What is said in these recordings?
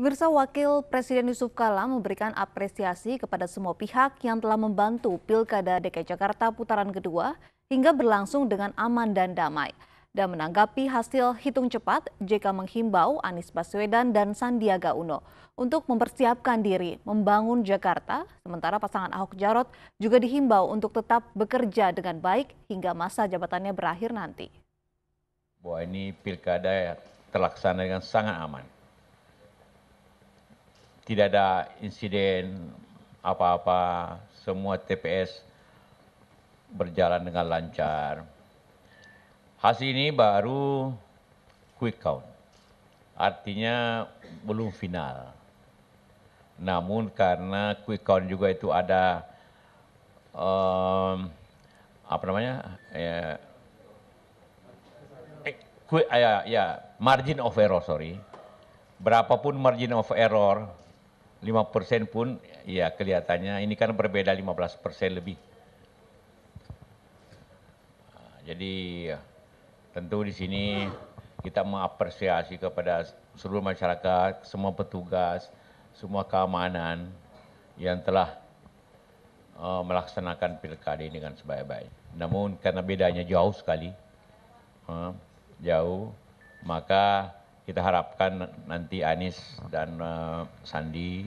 Pemirsa Wakil Presiden Yusuf Kala memberikan apresiasi kepada semua pihak yang telah membantu Pilkada DKI Jakarta putaran kedua hingga berlangsung dengan aman dan damai. Dan menanggapi hasil hitung cepat, JK menghimbau Anies Baswedan dan Sandiaga Uno untuk mempersiapkan diri membangun Jakarta, sementara pasangan Ahok Jarot juga dihimbau untuk tetap bekerja dengan baik hingga masa jabatannya berakhir nanti. Bahwa ini pilkada terlaksana dengan sangat aman tidak ada insiden apa apa semua tps berjalan dengan lancar hasil ini baru quick count artinya belum final namun karena quick count juga itu ada um, apa namanya ya, eh, quick, ya, ya margin of error sorry berapapun margin of error lima persen pun ya kelihatannya ini kan berbeda lima belas persen lebih. Ah, jadi ya, tentu di sini kita mengapresiasi kepada seluruh masyarakat, semua petugas, semua keamanan yang telah uh, melaksanakan pilkada ini dengan sebaik-baik. Namun karena bedanya jauh sekali, uh, jauh, maka kita harapkan nanti anies dan eh, sandi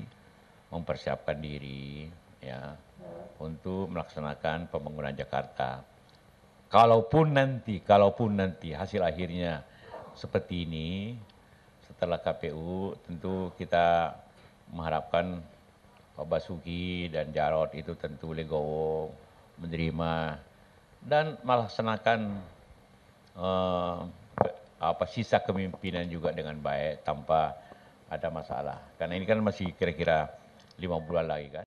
mempersiapkan diri ya, untuk melaksanakan pembangunan jakarta kalaupun nanti kalaupun nanti hasil akhirnya seperti ini setelah kpu tentu kita mengharapkan Pak Basuki dan Jarot itu tentu legowo menerima dan melaksanakan uh, sisa kepemimpinan juga dengan baik tanpa ada masalah karena ini kan masih kira kira lima bulan lagi kan